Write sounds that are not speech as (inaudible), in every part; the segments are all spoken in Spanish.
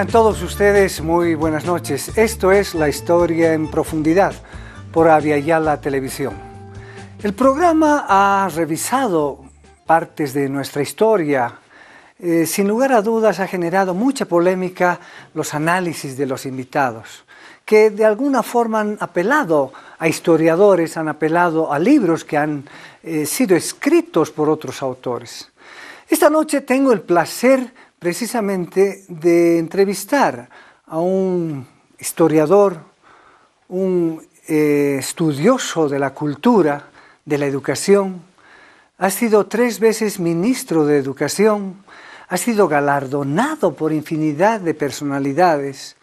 a todos ustedes muy buenas noches. Esto es La Historia en Profundidad por Aviala Televisión. El programa ha revisado partes de nuestra historia. Eh, sin lugar a dudas ha generado mucha polémica los análisis de los invitados, que de alguna forma han apelado a historiadores, han apelado a libros que han eh, sido escritos por otros autores. Esta noche tengo el placer precisamente de entrevistar a un historiador, un eh, estudioso de la cultura, de la educación, ha sido tres veces ministro de educación, ha sido galardonado por infinidad de personalidades.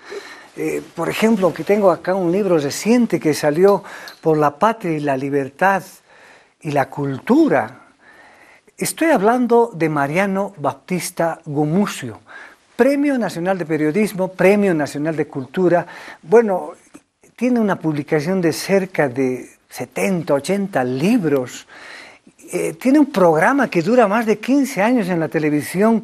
Eh, por ejemplo, que tengo acá un libro reciente que salió por la patria y la libertad y la cultura Estoy hablando de Mariano Baptista Gumucio, Premio Nacional de Periodismo, Premio Nacional de Cultura. Bueno, tiene una publicación de cerca de 70, 80 libros. Eh, tiene un programa que dura más de 15 años en la televisión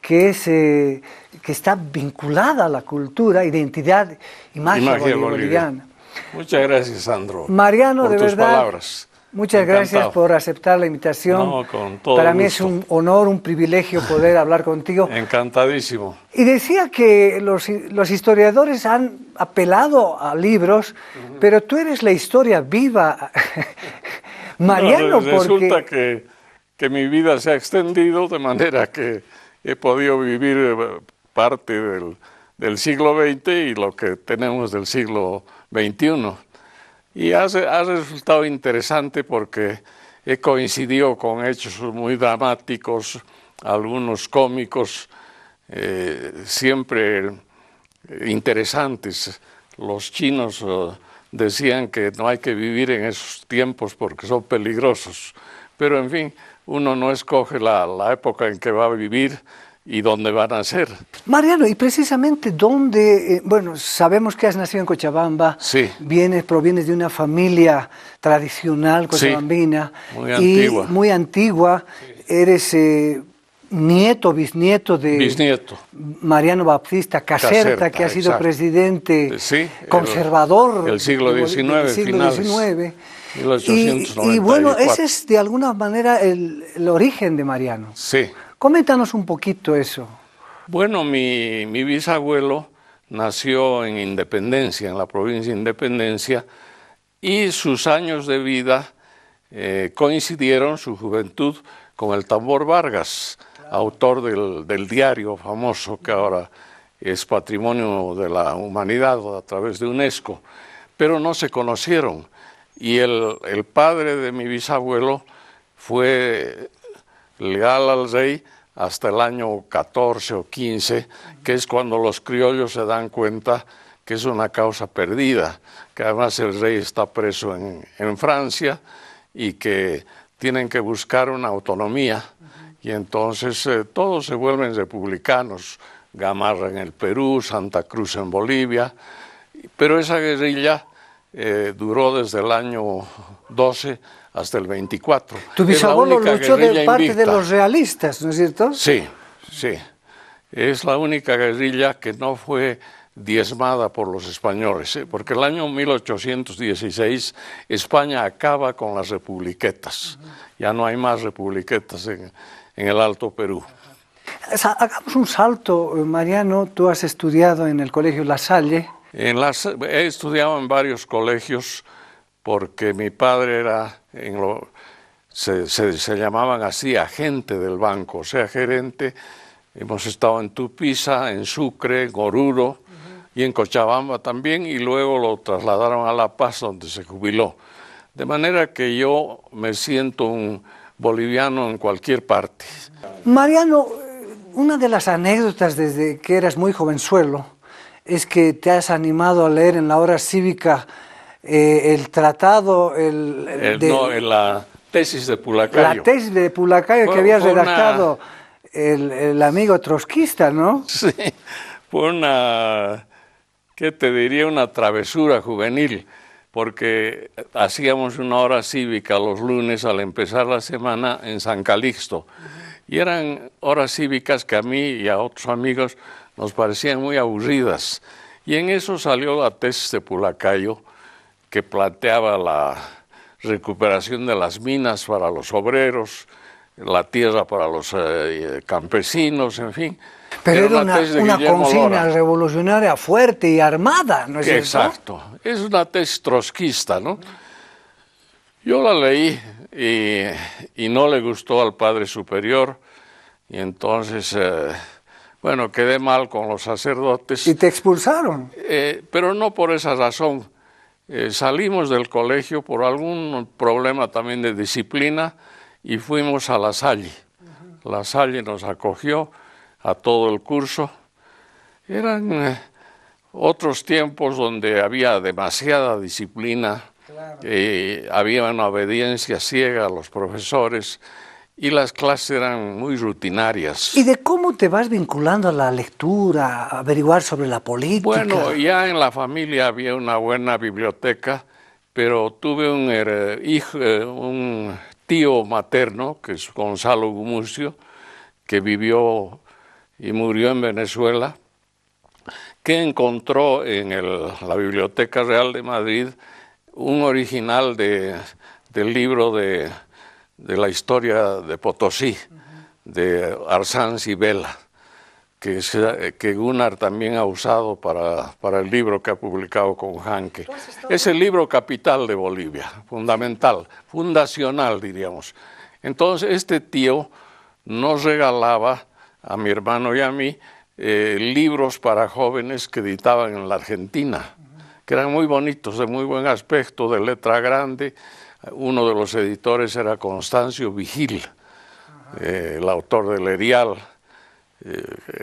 que, es, eh, que está vinculada a la cultura, identidad, imagen, imagen boliviana. Muchas gracias, Sandro. Mariano, por de tus Palabras. Muchas gracias por aceptar la invitación. Para mí es un honor, un privilegio poder hablar contigo. Encantadísimo. Y decía que los, historiadores han apelado a libros, pero tú eres la historia viva. (laughs) (laughs) Mariano, no, resulta que, que mi vida se ha extendido de manera que he podido vivir eh, parte del, del siglo XX y lo que tenemos del siglo XXI. Y ha, resultado interesante porque he coincidido con hechos muy dramáticos, algunos cómicos, eh, siempre interesantes. Los chinos eh, decían que no hay que vivir en esos tiempos porque son peligrosos. Pero en fin, uno no escoge la época en que va a vivir, y dónde van a ser. Mariano, y precisamente dónde, eh, bueno, sabemos que has nacido en Cochabamba, sí. vienes, provienes de una familia tradicional cochabambina, muy antigua. muy antigua, eres eh, nieto, bisnieto de bisnieto. Mariano Baptista Caserta, que ha sido presidente eh, conservador del siglo XIX. siglo XIX. Y, bueno, ese es de alguna manera el, el origen de Mariano. Sí. Coméntanos un poquito eso. Bueno, mi, bisabuelo nació en Independencia, en la provincia de Independencia, y sus años de vida eh, coincidieron, su juventud, con el tambor Vargas, autor del, diario famoso que ahora es patrimonio de la humanidad a través de UNESCO, pero no se conocieron. Y el, el padre de mi bisabuelo fue leal al rey hasta el año 14 o 15, que es cuando los criollos se dan cuenta que es una causa perdida, que además el rey está preso en, Francia y que tienen que buscar una autonomía. Y entonces eh, todos se vuelven republicanos, Gamarra en el Perú, Santa Cruz en Bolivia, pero esa guerrilla eh, duró desde el año 12 hasta el 24. Tu bisabuelo luchó de parte de los realistas, ¿no es cierto? Sí, sí. Es la única guerrilla que no fue diezmada por los españoles, ¿eh? porque el año 1816 España acaba con las republiquetas. Ya no hay más republiquetas en, el Alto Perú. Hagamos un salto, eh, Mariano. Tú has estudiado en el colegio La Salle. En he estudiado en varios colegios porque mi padre era se, llamaban así agente del banco, o sea, gerente. Hemos estado en Tupiza, en Sucre, Goruro y en Cochabamba también, y luego lo trasladaron a La Paz, donde se jubiló. De manera que yo me siento un boliviano en cualquier parte. Mariano, una de las anécdotas desde que eras muy jovenzuelo es que te has animado a leer en la hora cívica eh, el tratado, el, no, la tesis de Pulacayo. La tesis de Pulacayo que había redactado el, el, amigo trotskista, ¿no? (laughs) Sí, fue una, ¿qué te diría? Una travesura juvenil, porque hacíamos una hora cívica los lunes al empezar la semana en San Calixto. Y eran horas cívicas que a mí y a otros amigos nos parecían muy aburridas. Y en eso salió la tesis de Pulacayo, que planteaba la recuperación de las minas para los obreros, la tierra para los eh, campesinos, en fin. Pero era, una, una, consigna revolucionaria fuerte y armada, ¿no es cierto? Exacto, es una tesis trotskista, ¿no? Yo la leí y, no le gustó al Padre Superior y entonces, eh, bueno, quedé mal con los sacerdotes. ¿Y te expulsaron? Eh, pero no por esa razón, eh, salimos del colegio por algún problema también de disciplina y fuimos a La Salle. La Salle nos acogió a todo el curso. Eran eh, otros tiempos donde había demasiada disciplina, eh, había una obediencia ciega a los profesores. Y las clases eran muy rutinarias. ¿Y de cómo te vas vinculando a la lectura, a averiguar sobre la política? Bueno, ya en la familia había una buena biblioteca, pero tuve un, eh, un tío materno, que es Gonzalo Gumucio, que vivió y murió en Venezuela, que encontró en la Biblioteca Real de Madrid un original del libro de de la historia de Potosí, de Arsanz y Vela, que, que, Gunnar también ha usado para, el libro que ha publicado con Hanke. Es el libro capital de Bolivia, fundamental, fundacional, diríamos. Entonces, este tío nos regalaba a mi hermano y a mí eh, libros para jóvenes que editaban en la Argentina, que eran muy bonitos, de muy buen aspecto, de letra grande. Uno de los editores era Constancio Vigil, eh, el autor del Erial, eh,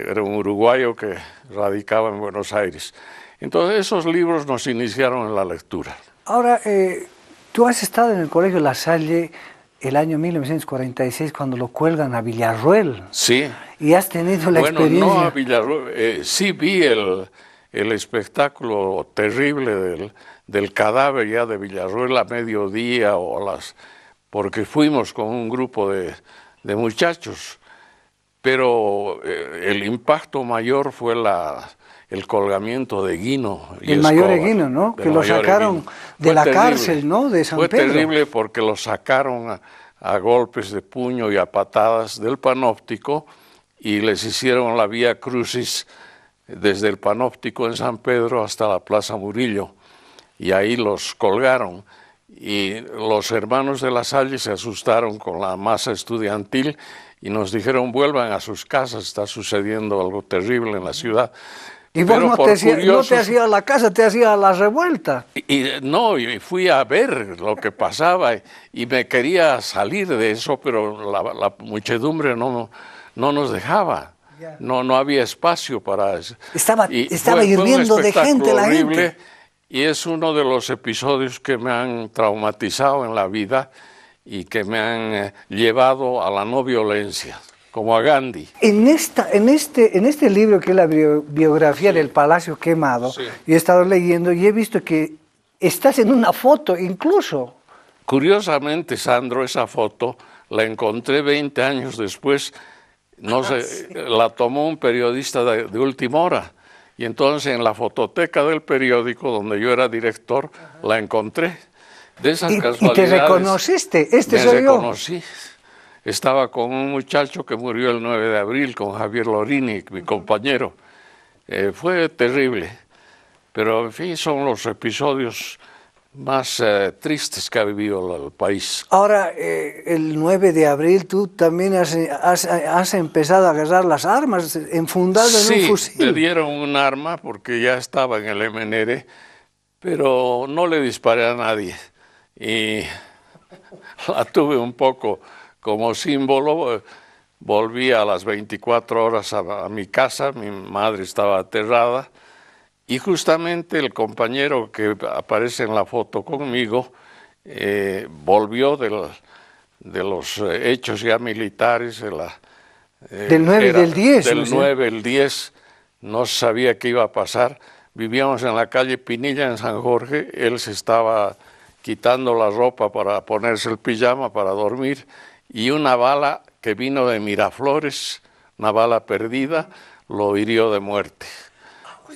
era un uruguayo que radicaba en Buenos Aires. Entonces esos libros nos iniciaron en la lectura. Ahora, eh, tú has estado en el Colegio La Salle el año 1946 cuando lo cuelgan a Villarruel. Sí. Y has tenido la experiencia. Bueno, no a Villarruel, sí vi el espectáculo terrible del del cadáver ya de Villarruel a mediodía o las... porque fuimos con un grupo de, muchachos, pero eh, el impacto mayor fue la, el colgamiento de Guino. Y el mayor de Guino, ¿no? Que lo sacaron de la cárcel, ¿no? De San Pedro. Fue terrible porque lo sacaron a, golpes de puño y a patadas del panóptico y les hicieron la vía crucis desde el panóptico en San Pedro hasta la Plaza Murillo y ahí los colgaron. Y los hermanos de la Salle se asustaron con la masa estudiantil y nos dijeron vuelvan a sus casas, está sucediendo algo terrible en la ciudad. Y vos no, te hacía, la casa, te hacía la revuelta. Y, no, y fui a ver lo que pasaba y, me quería salir de eso, pero la, muchedumbre no, no nos dejaba. No, no había espacio para eso. Estaba, estaba hirviendo de gente la gente. Y es uno de los episodios que me han traumatizado en la vida y que me han eh, llevado a la no violencia, como a Gandhi. En, esta, en, este, en este libro que es la biografía del Palacio Quemado, he estado leyendo y he visto que estás en una foto incluso. Curiosamente, Sandro, esa foto la encontré 20 años después, no ah, sé, la tomó un periodista de última hora y entonces en la fototeca del periódico donde yo era director la encontré. De esas ¿Y, casualidades. te reconociste? Este me reconocí. Estaba con un muchacho que murió el 9 de abril, con Javier Lorini, mi compañero. Eh, fue terrible. Pero en fin, son los episodios más eh, tristes que ha vivido el, país. Ahora, eh, el 9 de abril, tú también has, empezado a agarrar las armas, enfundado en un fusil. Sí, le dieron un arma porque ya estaba en el MNR, pero no le disparé a nadie. Y (laughs) la tuve un poco como símbolo. Volví a las 24 horas a mi casa, mi madre estaba aterrada y justamente el compañero que aparece en la foto conmigo eh, volvió de los, eh, hechos ya militares. Eh, del 9 y del 10. Del el 10, no sabía qué iba a pasar. Vivíamos en la calle Pinilla, en San Jorge. Él se estaba quitando la ropa para ponerse el pijama para dormir y una bala que vino de Miraflores, una bala perdida, lo hirió de muerte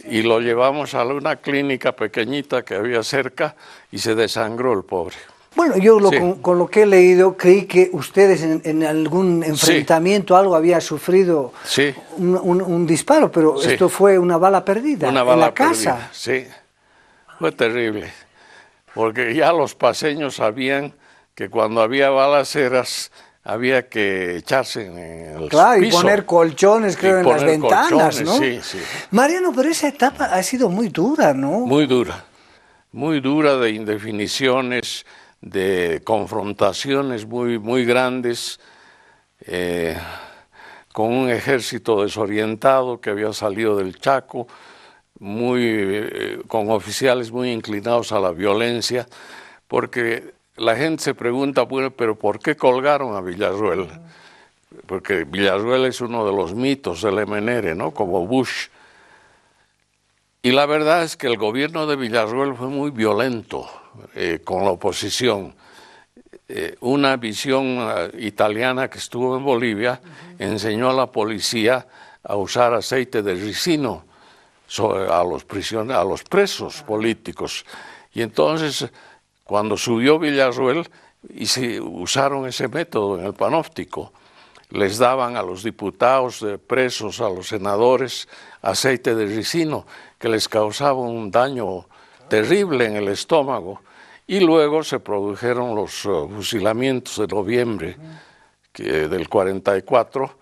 y lo llevamos a una clínica pequeñita que había cerca y se desangró el pobre. Bueno, yo con, lo que he leído creí que ustedes en, algún enfrentamiento algo había sufrido un, disparo, pero esto fue una bala perdida en la casa. Sí, fue terrible, porque ya los paseños sabían que cuando había balas eras había que echarse en el Claro, y poner colchones, creo, en las ventanas, ¿no? Sí, sí. Mariano, pero esa etapa ha sido muy dura, ¿no? Muy dura, muy dura de indefiniciones, de confrontaciones muy, muy grandes, eh, con un ejército desorientado que había salido del Chaco, muy, eh, con oficiales muy inclinados a la violencia, porque la gente se pregunta, bueno, pero ¿por qué colgaron a Villarruel? Porque Villarruel es uno de los mitos del MNR, ¿no? Como Bush. Y la verdad es que el gobierno de Villarruel fue muy violento eh, con la oposición. Eh, una visión eh, italiana que estuvo en Bolivia enseñó a la policía a usar aceite de ricino a, los a los presos políticos. Y entonces cuando subió Villarruel, y se usaron ese método en el panóptico. Les daban a los diputados presos, a los senadores, aceite de ricino, que les causaba un daño terrible en el estómago. Y luego se produjeron los eh, fusilamientos de noviembre del 44,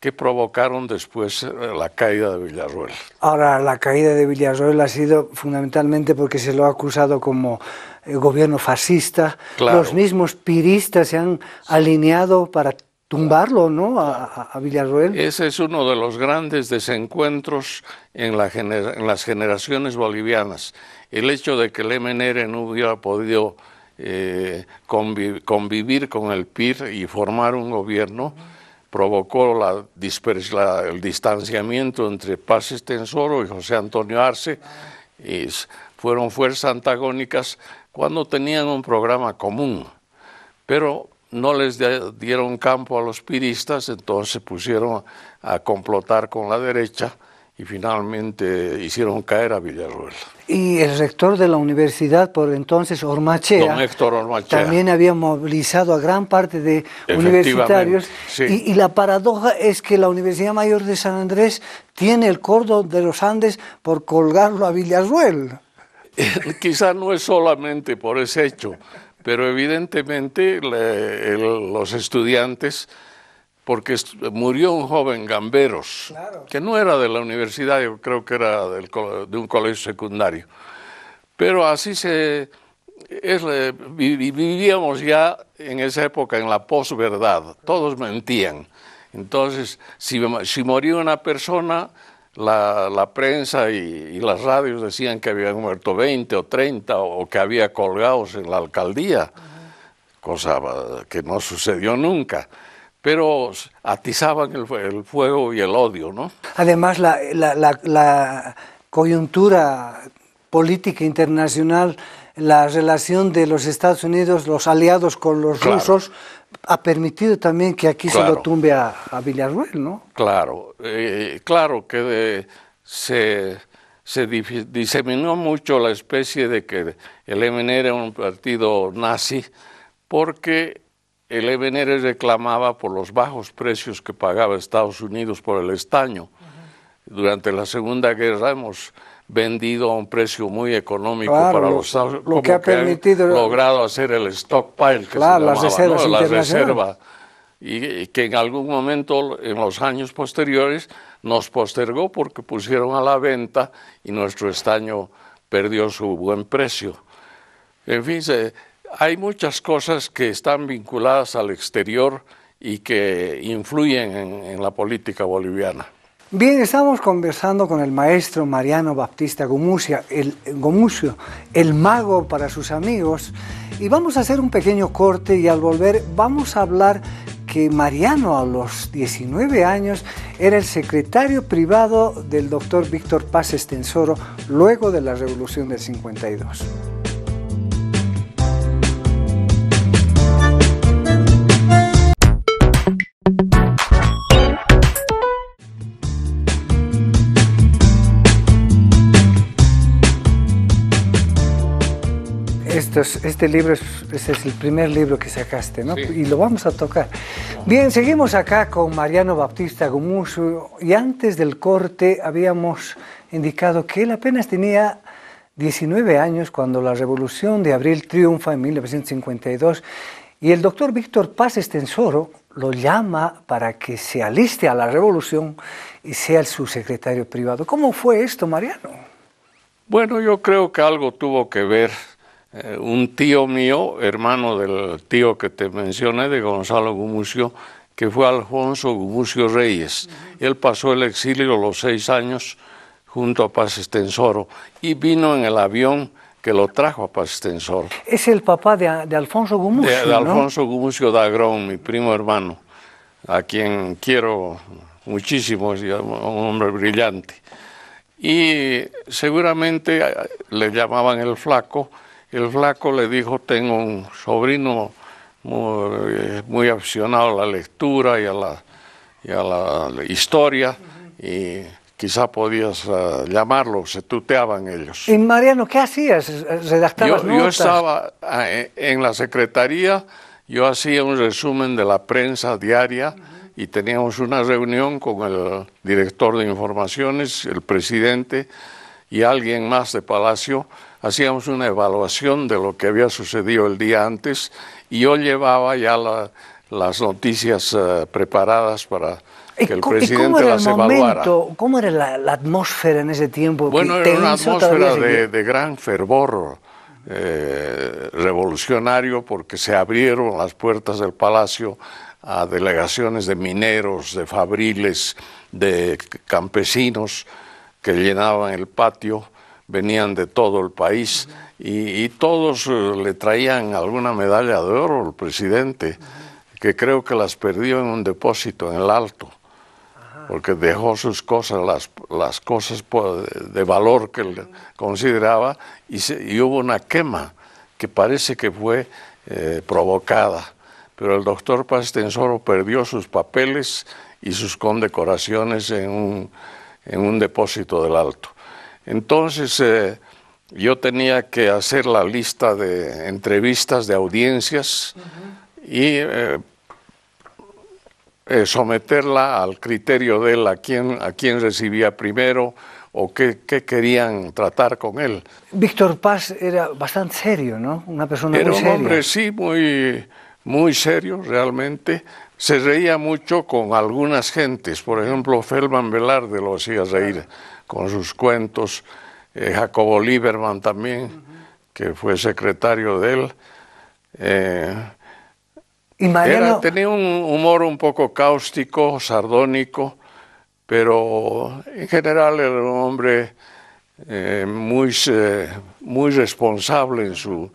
que provocaron después eh, la caída de Villarroel. Ahora, la caída de Villarroel ha sido fundamentalmente porque se lo ha acusado como eh, gobierno fascista. Los mismos piristas se han alineado para tumbarlo, ¿no? A, Villarroel. Ese es uno de los grandes desencuentros en, la en las generaciones bolivianas. El hecho de que el MNR no hubiera podido eh, convivir con el PIR y formar un gobierno provocó el distanciamiento entre Paz Estensoro y José Antonio Arce, fueron fuerzas antagónicas cuando tenían un programa común, pero no les dieron campo a los piristas, entonces pusieron a complotar con la derecha y finalmente hicieron caer a Villarruel. Y el rector de la universidad, por entonces, Ormachea, también había movilizado a gran parte de universitarios. Y, la paradoja es que la Universidad Mayor de San Andrés tiene el cordón de los Andes por colgarlo a Villarruel. (laughs) Quizás no es solamente por ese hecho, pero evidentemente los estudiantes porque murió un joven Gamberos, que no era de la universidad, yo creo que era de un colegio secundario. Pero así se... vivíamos ya en esa época en la posverdad, todos mentían. Entonces, si, murió una persona, la, prensa y, las radios decían que habían muerto 20 o 30 o, que había colgados en la alcaldía, cosa que no sucedió nunca pero atizaban el, fuego y el odio, ¿no? Además, la, coyuntura política internacional, la relación de los Estados Unidos, los aliados con los rusos, ha permitido también que aquí se lo tumbe a, Villarruel, ¿no? Claro, eh, claro que se, se diseminó mucho la especie de que el MN era un partido nazi, porque el EBNR reclamaba por los bajos precios que pagaba Estados Unidos por el estaño. Durante la Segunda Guerra hemos vendido a un precio muy económico para los Estados Unidos. Lo que ha permitido. logrado hacer el stockpile, que se llamaba, las Y, y, que en algún momento, en los años posteriores, nos postergó porque pusieron a la venta y nuestro estaño perdió su buen precio. En fin, se hay muchas cosas que están vinculadas al exterior y que influyen en, la política boliviana. Bien, estamos conversando con el maestro Mariano Baptista gomusio, el, Gomucio, el mago para sus amigos, y vamos a hacer un pequeño corte y al volver vamos a hablar que Mariano a los 19 años era el secretario privado del doctor Víctor Paz Estensoro luego de la Revolución del 52. este libro es, es el primer libro que sacaste, ¿no? Y lo vamos a tocar. Bien, seguimos acá con Mariano Baptista Gumusu y antes del corte habíamos indicado que él apenas tenía 19 años cuando la Revolución de Abril triunfa en 1952 y el doctor Víctor Paz Estensoro lo llama para que se aliste a la revolución y sea el subsecretario privado. ¿Cómo fue esto, Mariano? Bueno, yo creo que algo tuvo que ver eh, un tío mío, hermano del tío que te mencioné, de Gonzalo Gumucio, que fue Alfonso Gumucio Reyes. Él pasó el exilio los seis años junto a Paz Estensoro y vino en el avión que lo trajo a Pastensor. Es el papá de, de Alfonso Gumucio. De, de Alfonso Gumusio Gumucio Dagrón, mi primo hermano, a quien quiero muchísimo, es un hombre brillante. Y seguramente eh, le llamaban el flaco. El flaco le dijo, tengo un sobrino muy, eh, muy aficionado a la lectura y a la, y a la historia. y quizá podías eh, llamarlo, se tuteaban ellos. ¿Y Mariano, qué hacías? ¿Redactabas yo, notas? Yo estaba ah, en la secretaría, yo hacía un resumen de la prensa diaria y teníamos una reunión con el director de informaciones, el presidente y alguien más de Palacio. Hacíamos una evaluación de lo que había sucedido el día antes y yo llevaba ya las noticias eh, preparadas para cómo era el momento, ¿Cómo era la, atmósfera en ese tiempo? Bueno, era una atmósfera de, gran fervor eh, revolucionario porque se abrieron las puertas del palacio a delegaciones de mineros, de fabriles, de campesinos que llenaban el patio, venían de todo el país y todos eh, le traían alguna medalla de oro al presidente, que creo que las perdió en un depósito en el alto porque dejó sus cosas, las, cosas de valor que él consideraba, y, hubo una quema que parece que fue eh, provocada. Pero el doctor Pastensoro perdió sus papeles y sus condecoraciones en un, depósito del alto. Entonces eh, yo tenía que hacer la lista de entrevistas, de audiencias, y eh, eh, someterla al criterio de él, a quién, a recibía primero o qué, querían tratar con él. Víctor Paz era bastante serio, ¿no? Una persona era muy seria. Era un hombre, sí, muy, muy serio realmente. Se reía mucho con algunas gentes, por ejemplo, Felman Velarde lo hacía reír con sus cuentos, eh, Jacobo Lieberman también, que fue secretario de él. Eh, tenía un humor un poco cáustico, sardónico, pero en general era un hombre eh, muy, muy responsable en su,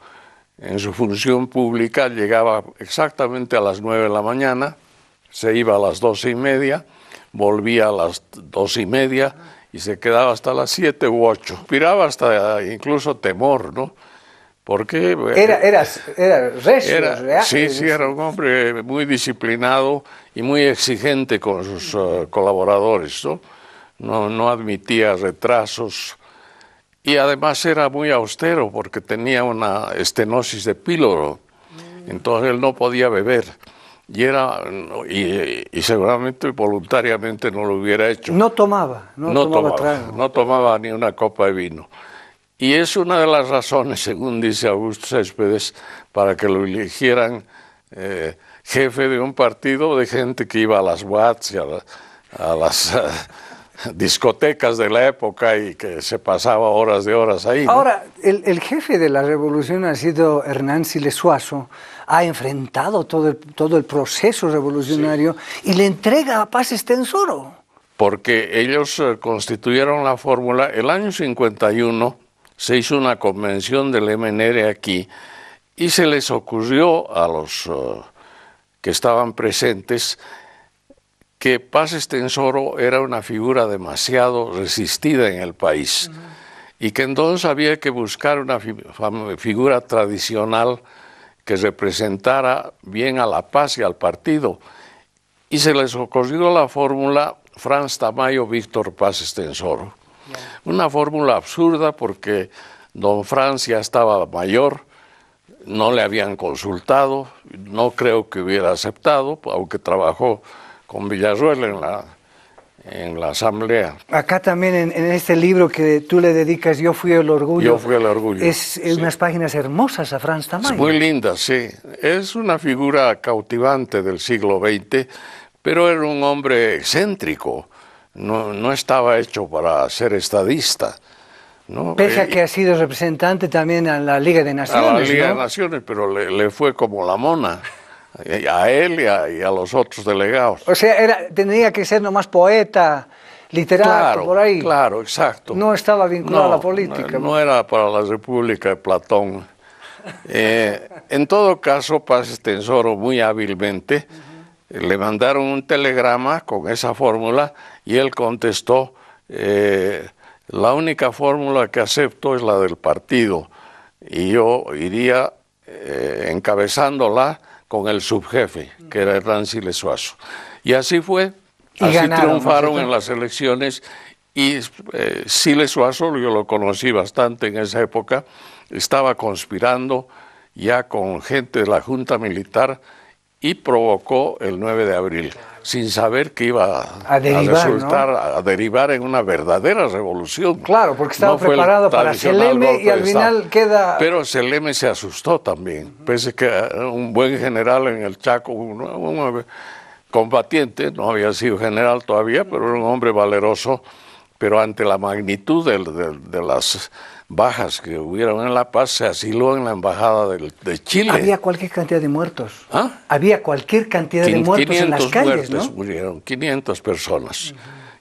en su función pública. Llegaba exactamente a las nueve de la mañana, se iba a las doce y media, volvía a las dos y media y se quedaba hasta las siete u ocho. Inspiraba hasta incluso temor, ¿no? Porque era, era, era recio, real, Sí, sí, era un hombre muy disciplinado y muy exigente con sus eh, colaboradores, ¿no? ¿no? admitía retrasos y además era muy austero porque tenía una estenosis de píloro, mm. entonces él no podía beber. Y, era, y, seguramente voluntariamente no lo hubiera hecho. No tomaba, no, tomaba, tomaba no tomaba ni una copa de vino. Y es una de las razones, según dice Augusto Céspedes, para que lo eligieran eh, jefe de un partido de gente que iba a las wats y a, las eh, discotecas de la época y que se pasaba horas de horas ahí. Ahora, el, jefe de la revolución ha sido Hernán Silesuazo, ha enfrentado todo el, todo el proceso revolucionario y le entrega a Paz Estensoro. Porque ellos eh, constituyeron la fórmula el año 51 se hizo una convención del MNR aquí y se les ocurrió a los eh, que estaban presentes que Paz Estensoro era una figura demasiado resistida en el país y que entonces había que buscar una figura tradicional que representara bien a la paz y al partido. Y se les ocurrió la fórmula Franz Tamayo Víctor Paz Estensoro una fórmula absurda porque don Francia estaba mayor, no le habían consultado, no creo que hubiera aceptado, aunque trabajó con Villarruel en la, en la asamblea. Acá también en, este libro que tú le dedicas, Yo fui el orgullo. Yo fui el orgullo. Es, unas páginas hermosas a Franz Tamayo. Muy linda, sí. Es una figura cautivante del siglo XX, pero era un hombre excéntrico no, estaba hecho para ser estadista. ¿no? Pese a que ha sido representante también en la Liga de Naciones. A la Liga de Naciones, pero le, fue como la mona. A él y a, los otros delegados. O sea, tenía que ser nomás poeta, literato, por ahí. Claro, exacto. No estaba vinculado a la política. No, era para la República de Platón. Eh, en todo caso, Paz Estensoro muy hábilmente le mandaron un telegrama con esa fórmula y él contestó, eh, la única fórmula que acepto es la del partido y yo iría eh, encabezándola con el subjefe, que era Hernán Silesuazo. Y así fue, así triunfaron en las elecciones y eh, Silesuazo, yo lo conocí bastante en esa época, estaba conspirando ya con gente de la Junta Militar y provocó el 9 de abril, sin saber que iba a, derivar, resultar, a derivar en una verdadera revolución. Claro, porque estaba preparado para Seleme y al final queda... Pero Seleme se asustó también, pese que eh, un buen general en el Chaco, un, combatiente, no había sido general todavía, pero era un hombre valeroso, pero ante la magnitud de las bajas que hubieron en La Paz se asiló en la Embajada de, de Chile. Había cualquier cantidad de muertos. ¿Ah? Había cualquier cantidad de muertos en las calles. Murieron 500 personas.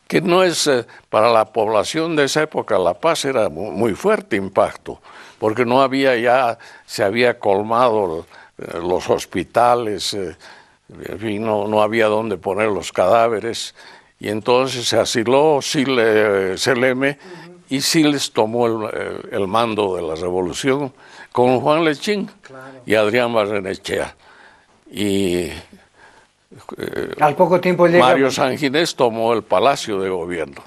Que no es, eh, para la población de esa época, La Paz era muy, fuerte impacto, porque no había ya, se había colmado eh, los hospitales, eh, en fin, no, no había dónde poner los cadáveres, y entonces se asiló CLM y les tomó eh, el, mando de la revolución con Juan Lechín y Adrián Barrenechea. Y eh, al poco tiempo Mario Sanginés tomó el palacio de gobierno.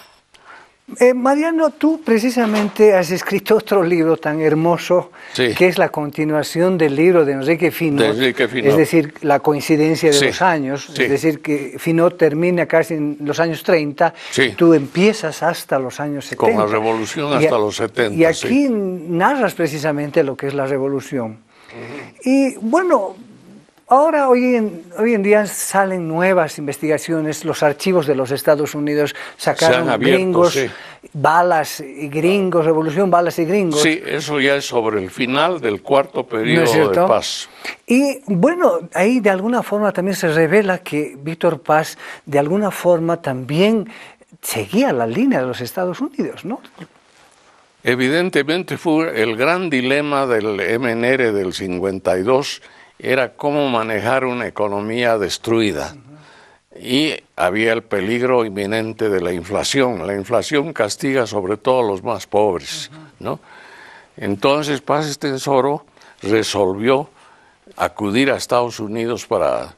Eh, Mariano, tú precisamente has escrito otro libro tan hermoso, que es la continuación del libro de Enrique Finot, es decir, la coincidencia de los años, es decir, que Finot termina casi en los años 30, tú empiezas hasta los años 70. Con la revolución hasta los 70. Y aquí narras precisamente lo que es la revolución. Y bueno, Ahora, hoy en, hoy en día salen nuevas investigaciones, los archivos de los Estados Unidos sacaron gringos, balas y gringos, revolución, balas y gringos. Sí, eso ya es sobre el final del cuarto periodo de paz. Y bueno, ahí de alguna forma también se revela que Víctor Paz de alguna forma también seguía la línea de los Estados Unidos, ¿no? Evidentemente fue el gran dilema del MNR del 52 era cómo manejar una economía destruida. Y había el peligro inminente de la inflación. La inflación castiga sobre todo a los más pobres, Entonces, Paz Estensoro resolvió acudir a Estados Unidos para,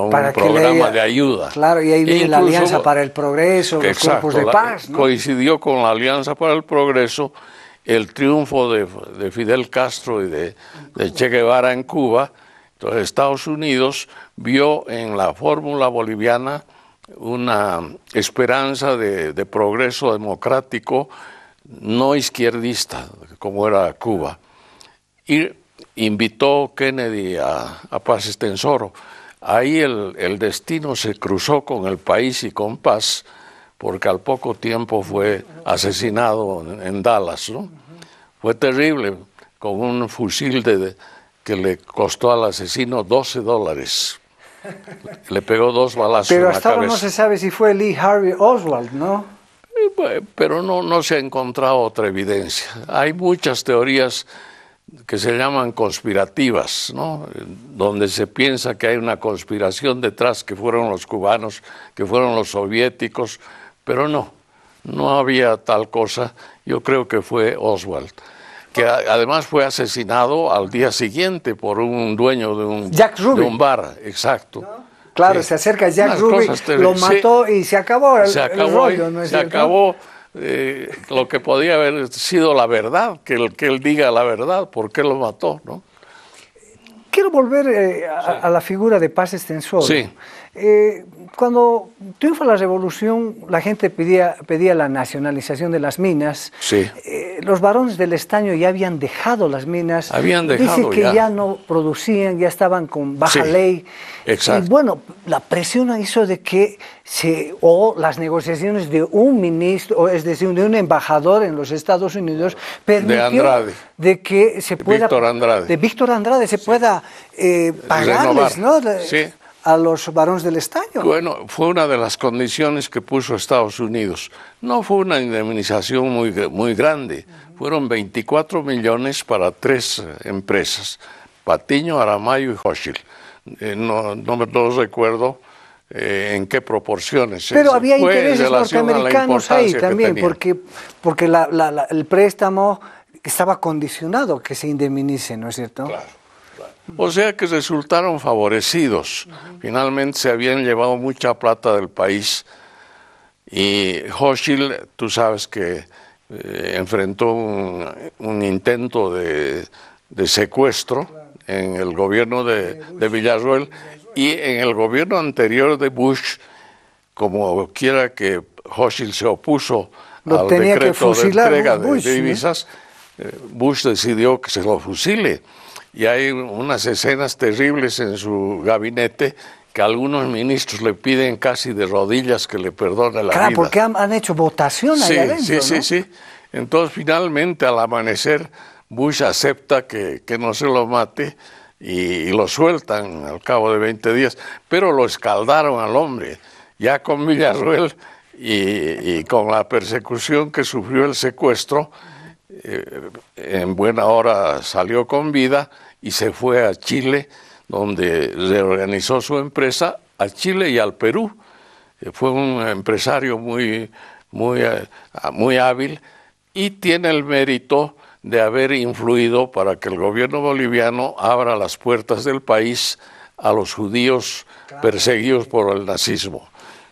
un programa de ayuda. Claro, y ahí viene la Alianza para el Progreso, los de paz. Coincidió con la Alianza para el Progreso el triunfo de, Fidel Castro y de Che Guevara en Cuba entonces Estados Unidos vio en la fórmula boliviana una esperanza de, progreso democrático no izquierdista, como era Cuba. Y invitó Kennedy a, Paz Estensoro. Ahí el, destino se cruzó con el país y con Paz, porque al poco tiempo fue asesinado en, en Dallas. ¿no? Fue terrible, con un fusil de, que le costó al asesino 12 dólares. Le pegó dos balazos. Pero hasta ahora no se sabe si fue Lee Harvey Oswald, ¿no? Eh, pero no, no se ha encontrado otra evidencia. Hay muchas teorías que se llaman conspirativas, ¿no? donde se piensa que hay una conspiración detrás, que fueron los cubanos, que fueron los soviéticos, pero no, no había tal cosa. Yo creo que fue Oswald que además fue asesinado al día siguiente por un dueño de un, un bar, exacto. Claro, se acerca Jack Ruby, lo mató y se acabó el, se acabó, rollo, Se acabó eh, lo que podía haber sido la verdad, que, que él diga la verdad, porque qué lo mató, ¿no? Quiero volver eh, a, la figura de Paz Extensor. Sí. Eh, cuando triunfa la revolución, la gente pedía, la nacionalización de las minas. Sí. Eh, los varones del estaño ya habían dejado las minas. Habían dejado Dice que ya. no producían, ya estaban con baja ley. Exacto. Y bueno, la presión hizo de que se, o las negociaciones de un ministro, es decir, de un embajador en los Estados Unidos, permitió de, que se pueda... Víctor De Víctor Andrade se pueda eh, pagarles, ¿no? sí a los varones del estaño. Bueno, fue una de las condiciones que puso Estados Unidos. No fue una indemnización muy, muy grande, fueron 24 millones para tres eh, empresas, Patiño, Aramayo y Hochschild. Eh, no, no, me los recuerdo eh, en qué proporciones. Pero había intereses norteamericanos ahí también, porque, porque el préstamo estaba condicionado que se indemnice, ¿no es cierto? O sea que resultaron favorecidos. Finalmente se habían llevado mucha plata del país y Hochschild, tú sabes que eh, enfrentó un, intento de, secuestro en el gobierno de, de Villarroel y en el gobierno anterior de Bush, como quiera que Hochschild se opuso al decreto de entrega de divisas, eh, Bush decidió que se lo fusile y hay unas escenas terribles en su gabinete que algunos ministros le piden casi de rodillas que le perdone la claro, porque han, hecho votación ahí sí, Sí, sí, sí. Entonces, finalmente, al amanecer, Bush acepta que, que no se lo mate y, lo sueltan al cabo de 20 días, pero lo escaldaron al hombre. Ya con Villarruel y, y con la persecución que sufrió el secuestro, eh, en buena hora salió con vida y se fue a Chile, donde reorganizó su empresa a Chile y al Perú. Eh, fue un empresario muy, muy, eh, ah, muy hábil y tiene el mérito de haber influido para que el gobierno boliviano abra las puertas del país a los judíos perseguidos por el nazismo.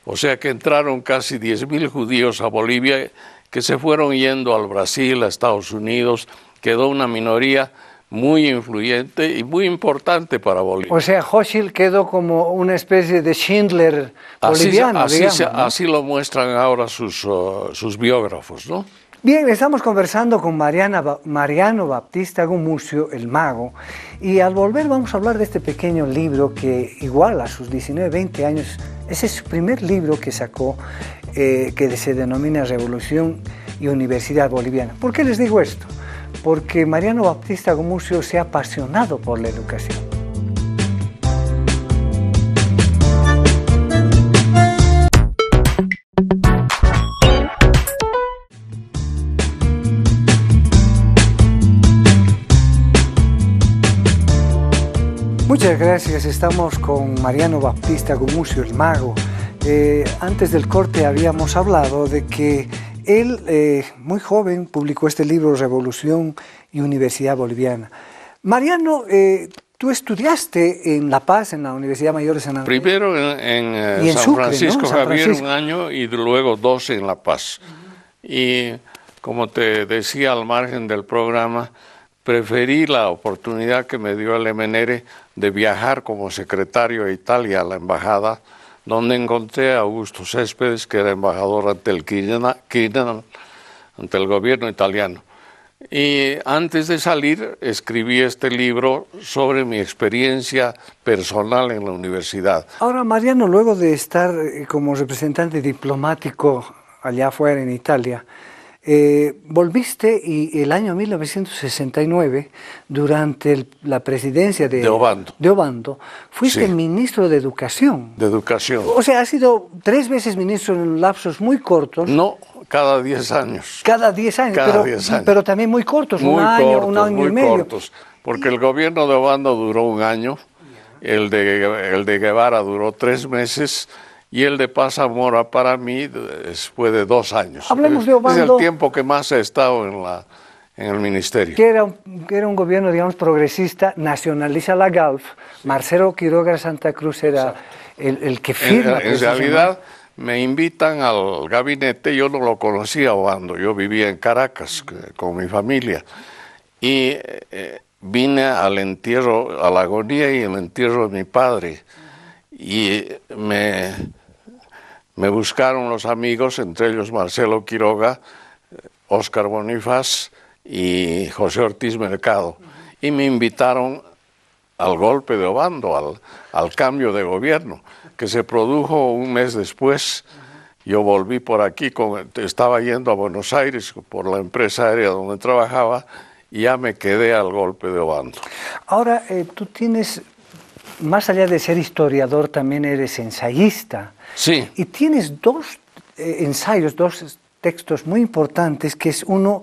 O sea que entraron casi 10.000 judíos a Bolivia que se fueron yendo al Brasil, a Estados Unidos, quedó una minoría muy influyente y muy importante para Bolivia. O sea, Hochschild quedó como una especie de Schindler boliviano. Así, así lo muestran ahora sus, uh, sus biógrafos, ¿no? Bien, estamos conversando con Mariana, Mariano Baptista Gumucio, el mago, y al volver vamos a hablar de este pequeño libro que igual a sus 19, 20 años, ese es su primer libro que sacó, eh, que se denomina Revolución y Universidad Boliviana. ¿Por qué les digo esto? porque Mariano Baptista Gumucio se ha apasionado por la educación. Muchas gracias, estamos con Mariano Baptista Gumucio, el mago. Eh, antes del corte habíamos hablado de que él, eh, muy joven, publicó este libro Revolución y Universidad Boliviana. Mariano, eh, tú estudiaste en La Paz, en la Universidad Mayor de San Andrés. Primero en, eh, San, Francisco, Javier un año y luego dos en La Paz. Y como te decía al margen del programa, preferí la oportunidad que me dio el MNR de viajar como secretario a Italia a la embajada donde encontré a Augusto Céspedes, que era embajador ante el ante el gobierno italiano. Y antes de salir escribí este libro sobre mi experiencia personal en la universidad. Ahora, Mariano, luego de estar eh, como representante diplomático allá afuera en Italia, eh, volviste y el año 1969, durante la presidencia de, de, Obando. fuiste ministro de Educación. De Educación. O sea, has sido tres veces ministro en lapsos muy cortos. No, cada diez años. Cada diez años, pero, también muy cortos, un año, un año y medio. Cortos, porque el gobierno de Obando duró un año, el el de Guevara duró tres meses y el de Paz Zamora para mí fue de dos años. Hablemos de Obando. Es el tiempo que más he estado en, la, en el ministerio. Que era, un, era un gobierno, digamos, progresista, nacionaliza la GALF. Marcelo Quiroga Santa Cruz era el, el, que firma. En, realidad me invitan al gabinete, yo no lo conocía Obando, yo vivía en Caracas con mi familia. Y eh, eh, vine al entierro, a la agonía y el entierro de mi padre. Y me me buscaron los amigos, entre ellos Marcelo Quiroga, Óscar Bonifaz y José Ortiz Mercado, y me invitaron al golpe de Obando, al, cambio de gobierno, que se produjo un mes después. Yo volví por aquí, estaba yendo a Buenos Aires por la empresa aérea donde trabajaba y ya me quedé al golpe de Obando. Ahora, eh, tú tienes, más allá de ser historiador, también eres ensayista. Y tienes dos eh, ensayos, dos textos muy importantes, que es uno,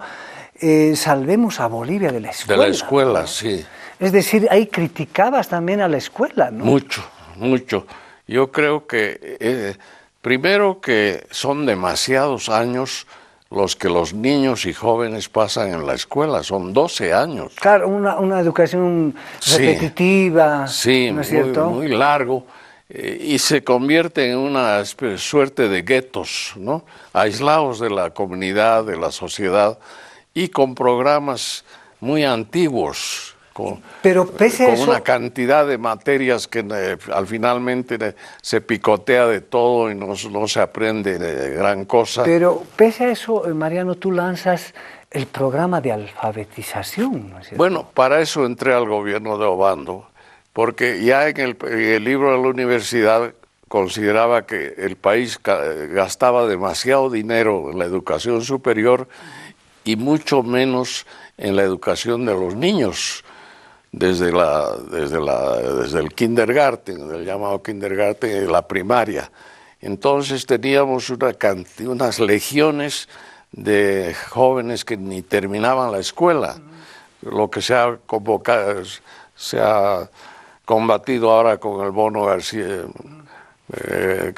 eh, Salvemos a Bolivia de la escuela. De la escuela, sí. Es decir, ahí criticabas también a la escuela, ¿no? Mucho, mucho. Yo creo que, eh, primero que son demasiados años los que los niños y jóvenes pasan en la escuela, son 12 años. Claro, una, una educación repetitiva, es cierto? muy largo y se convierte en una suerte de guetos, ¿no? aislados de la comunidad, de la sociedad, y con programas muy antiguos, con, Pero una cantidad de materias que eh, al finalmente eh, se picotea de todo y no, se aprende gran cosa. Pero pese a eso, eh, Mariano, tú lanzas el programa de alfabetización. bueno, para eso entré al gobierno de Obando porque ya en el, libro de la universidad consideraba que el país gastaba demasiado dinero en la educación superior y mucho menos en la educación de los niños desde la desde la desde el kindergarten, el llamado kindergarten de la primaria. Entonces teníamos una unas legiones de jóvenes que ni terminaban la escuela, lo que se ha convocado se ha combatido ahora con el bono García, eh, eh,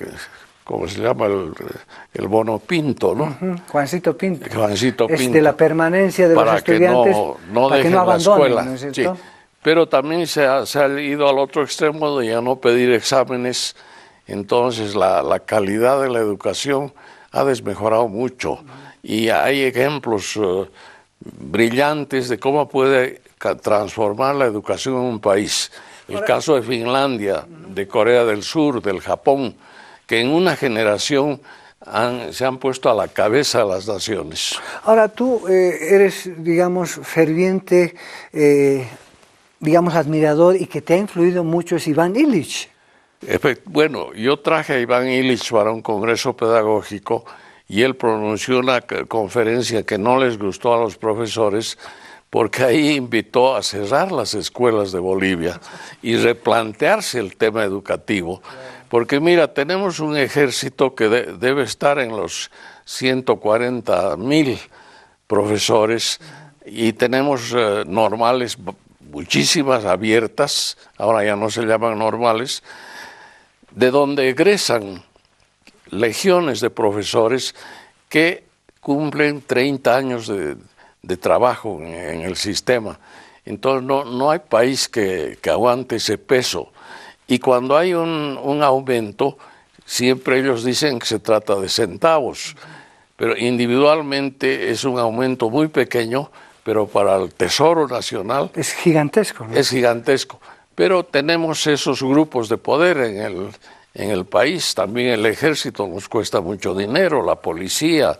¿cómo se llama? El, bono Pinto, ¿no? Juancito Pinto. Juancito Pinto. Es de la permanencia de los estudiantes. Que no, no la escuela. Pero también se ha, se ido al otro extremo de ya no pedir exámenes. Entonces la, calidad de la educación ha desmejorado mucho. Y hay ejemplos eh, brillantes de cómo puede transformar la educación en un país. El caso de Finlandia, de Corea del Sur, del Japón, que en una generación se han puesto a la cabeza de las naciones. Ahora tú eh, eres, digamos, ferviente, eh, digamos, admirador y que te ha influido mucho es Iván Illich. bueno, yo traje a Iván Illich para un congreso pedagógico y él pronunció una conferencia que no les gustó a los profesores porque ahí invitó a cerrar las escuelas de Bolivia y replantearse el tema educativo, porque mira, tenemos un ejército que debe estar en los 140 profesores y tenemos eh, normales, muchísimas abiertas, ahora ya no se llaman normales, de donde egresan legiones de profesores que cumplen 30 años de, de trabajo en, el sistema. Entonces no, no hay país que, aguante ese peso. Y cuando hay un, aumento, siempre ellos dicen que se trata de centavos, pero individualmente es un aumento muy pequeño, pero para el Tesoro Nacional... Es gigantesco. Es gigantesco. Pero tenemos esos grupos de poder en el, en el país, también el ejército nos cuesta mucho dinero, la policía,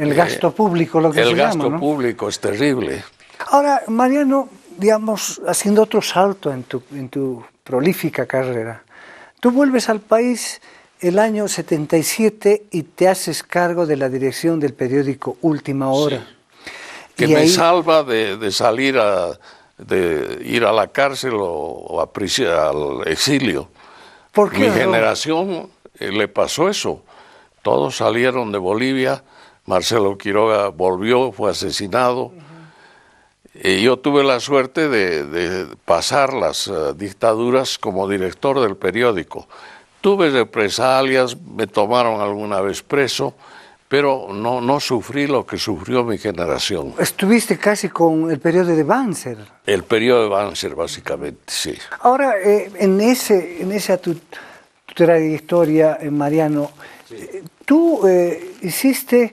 el gasto eh, público, lo que se llama. El gasto público es terrible. Ahora, Mariano, digamos, haciendo otro salto en tu, en tu prolífica carrera, tú vuelves al país el año 77 y te haces cargo de la dirección del periódico Última Hora. Que me salva de, salir a de ir a la cárcel o, a prisión, al exilio. ¿Por qué, Mi generación eh, le pasó eso. Todos salieron de Bolivia Marcelo Quiroga volvió, fue asesinado. yo tuve la suerte de, pasar las eh, dictaduras como director del periódico. Tuve represalias, me tomaron alguna vez preso, pero no, no sufrí lo que sufrió mi generación. Estuviste casi con el periodo de Banzer. El periodo de Banzer, básicamente, sí. Ahora, eh, en, ese, en esa tu, trayectoria, eh, Mariano, tú hiciste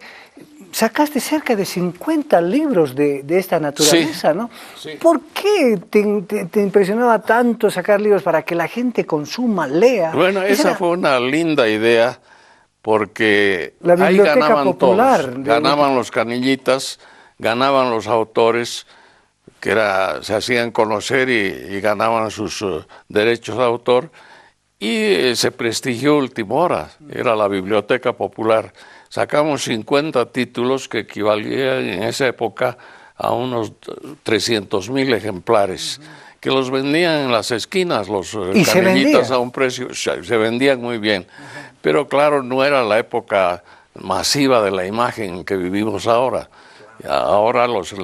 sacaste cerca de 50 libros de, esta naturaleza, ¿no? ¿Por qué te, impresionaba tanto sacar libros para que la gente consuma, lea? Bueno, esa, fue una linda idea porque la ahí ganaban Popular Ganaban los canillitas, ganaban los autores que era, se hacían conocer y, ganaban sus eh, derechos de autor y eh, se prestigió última era la Biblioteca Popular. Sacamos 50 títulos que equivalían en esa época a unos 300 mil ejemplares. que los vendían en las esquinas, los eh, canillitas a un precio, se vendían muy bien. Pero claro, no era la época masiva de la imagen que vivimos ahora. Ahora los,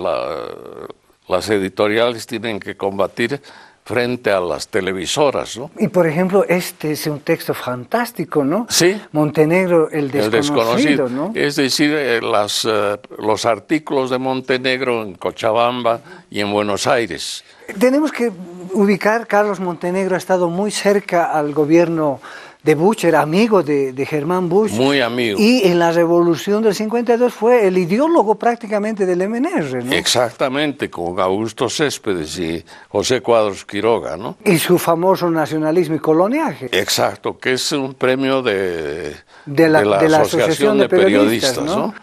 las editoriales tienen que combatir frente a las televisoras. ¿no? Y por ejemplo, este es un texto fantástico, ¿no? Sí. Montenegro, el desconocido, Es decir, eh, las, eh, los artículos de Montenegro en Cochabamba y en Buenos Aires. Tenemos que ubicar, Carlos Montenegro ha estado muy cerca al gobierno de era amigo de, Germán Bush. Muy amigo. Y en la revolución del 52 fue el ideólogo prácticamente del MNR, Exactamente, con Augusto Céspedes y José Cuadros Quiroga, ¿no? Y su famoso nacionalismo y coloniaje. Exacto, que es un premio de, la, Asociación, de Periodistas, ¿no?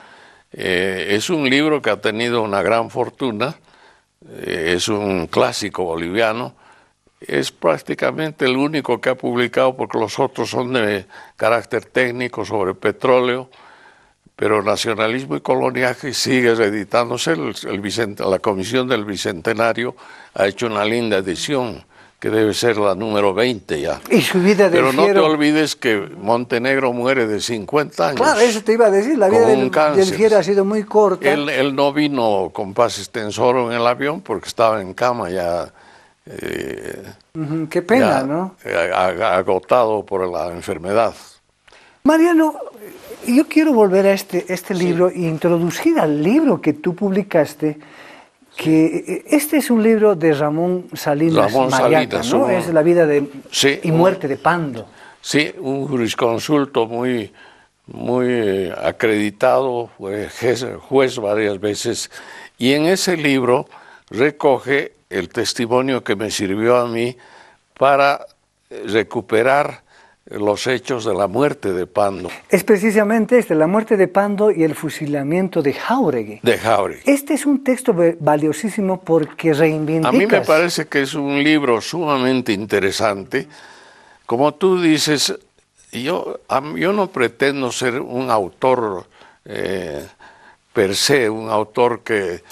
Eh, es un libro que ha tenido una gran fortuna, eh, es un clásico boliviano es prácticamente el único que ha publicado, porque los otros son de carácter técnico sobre petróleo, pero Nacionalismo y Coloniaje sigue reeditándose. El, la Comisión del Bicentenario ha hecho una linda edición, que debe ser la número 20 ya. Y vida Pero no te olvides que Montenegro muere de 50 años. Claro, eso te iba a decir, la vida del, del, ha sido muy corta. Él, no vino con paz tensoros en el avión porque estaba en cama ya eh, qué pena, ¿no? Agotado por la enfermedad. Mariano, yo quiero volver a este, este libro e introducir al libro que tú publicaste, que este es un libro de Ramón Salinas Ramón Salinas, ¿no? Es la vida de, y muerte de Pando. Sí, un jurisconsulto muy, muy eh, acreditado, fue juez, juez varias veces, y en ese libro recoge el testimonio que me sirvió a mí para recuperar los hechos de la muerte de Pando. Es precisamente este, la muerte de Pando y el fusilamiento de Jauregui. De Jauregui. Este es un texto valiosísimo porque reivindica. A mí me parece que es un libro sumamente interesante. Como tú dices, yo, yo no pretendo ser un autor eh, per se, un autor que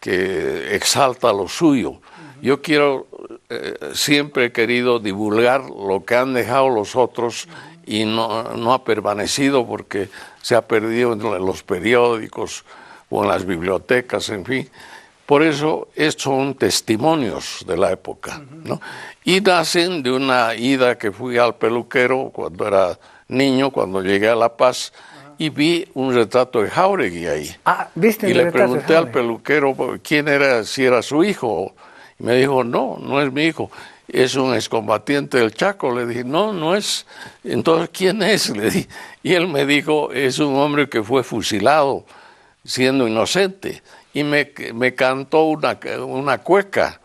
que exalta lo suyo. Yo quiero, eh, siempre he querido divulgar lo que han dejado los otros y no, no ha permanecido porque se ha perdido en los periódicos o en las bibliotecas, en fin. Por eso estos son testimonios de la época, ¿no? Y nacen de una ida que fui al peluquero cuando era niño, cuando llegué a La Paz, y vi un retrato de Jauregui ahí. Ah, y le pregunté al peluquero quién era, si era su hijo. Y me dijo, no, no es mi hijo, es un excombatiente del Chaco. Le dije, no, no es. Entonces, ¿quién es? Le Y él me dijo, es un hombre que fue fusilado siendo inocente. Y me, cantó una, una cueca.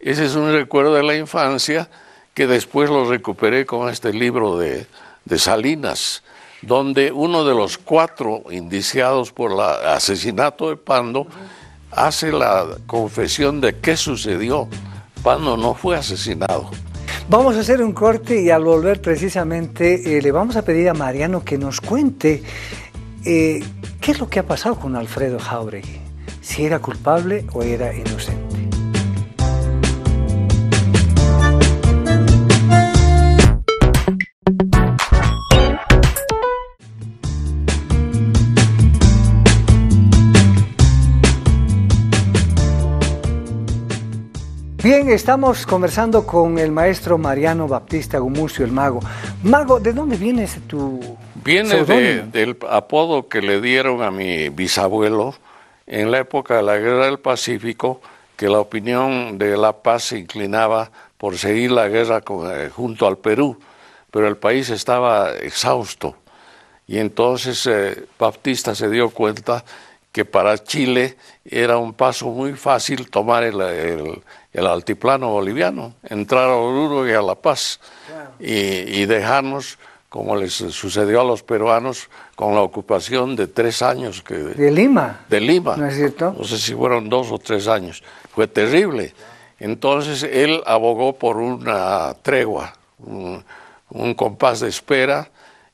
Ese es un recuerdo de la infancia que después lo recuperé con este libro de, de Salinas donde uno de los cuatro indiciados por el asesinato de Pando hace la confesión de qué sucedió. Pando no fue asesinado. Vamos a hacer un corte y al volver precisamente eh, le vamos a pedir a Mariano que nos cuente eh, qué es lo que ha pasado con Alfredo Jauregui, si era culpable o era inocente. Bien, estamos conversando con el maestro Mariano Baptista Gumucio, el mago. Mago, ¿de dónde viene ese tu Viene del apodo que le dieron a mi bisabuelo en la época de la Guerra del Pacífico, que la opinión de La Paz se inclinaba por seguir la guerra eh, junto al Perú, pero el país estaba exhausto. Y entonces eh, Baptista se dio cuenta que para Chile era un paso muy fácil tomar el el altiplano boliviano, entrar a Oruro y a La Paz y, dejarnos como les sucedió a los peruanos con la ocupación de tres años. Que, de Lima. De Lima. ¿No es cierto? sé si fueron dos o tres años. Fue terrible. Entonces él abogó por una tregua, un compás de espera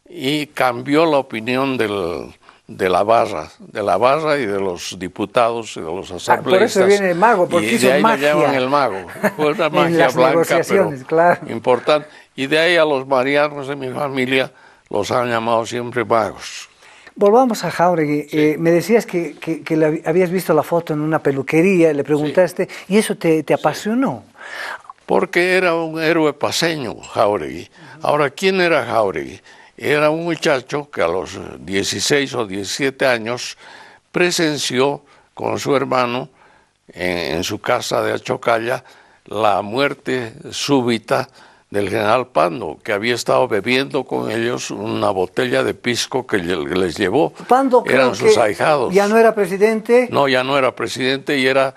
y cambió la opinión del, de la barra, de la barra y de los diputados y de los asambleístas. Ah, por eso viene el mago, porque y hizo de ahí magia. llaman el mago, fue una (laughs) magia blanca, claro. importante. Y de ahí a los marianos de mi familia los han llamado siempre magos. Volvamos a Jauregui. Eh, me decías que, habías visto la foto en una peluquería, le preguntaste, y eso te, te apasionó. Porque era un héroe paseño, Jauregui. Ahora, ¿quién era Jauregui? Era un muchacho que a los 16 o 17 años presenció con su hermano en, su casa de Achocalla la muerte súbita del general Pando, que había estado bebiendo con ellos una botella de pisco que les llevó. Pando, Eran sus ahijados. ¿Ya no era presidente? No, ya no era presidente y era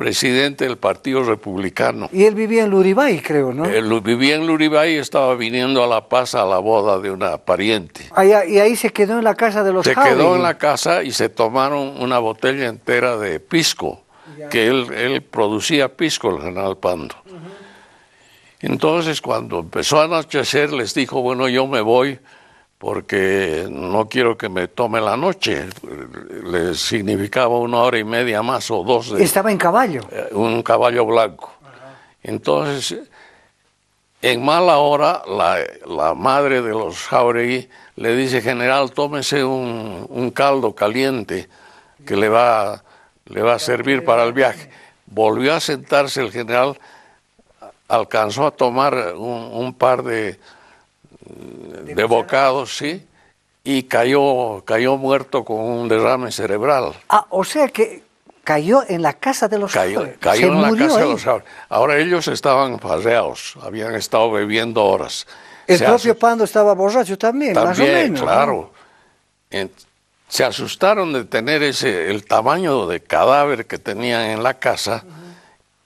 presidente del Partido Republicano. Y él vivía en Luribay, creo, ¿no? Él vivía en Luribay y estaba viniendo a La Paz a la boda de una pariente. y ahí se quedó en la casa de los Se quedó en la casa y se tomaron una botella entera de pisco, que él, producía pisco, el general Pando. Entonces, cuando empezó a anochecer, les dijo, bueno, yo me voy porque no quiero que me tome la noche. Le significaba una hora y media más o dos. ¿Estaba en caballo? Eh, un caballo blanco. Entonces, en mala hora, la, madre de los Jauregui le dice, general, tómese un, caldo caliente que le va, le va a servir para el viaje. Volvió a sentarse el general, alcanzó a tomar un par de de, bocado, sí, y cayó, cayó muerto con un derrame cerebral. Ah, o sea que cayó en la casa de los cayó, Cayó en la casa de los Ahora ellos estaban farreados, habían estado bebiendo horas. El propio Pando estaba borracho también, más o menos. claro. se asustaron de tener ese, el tamaño de cadáver que tenían en la casa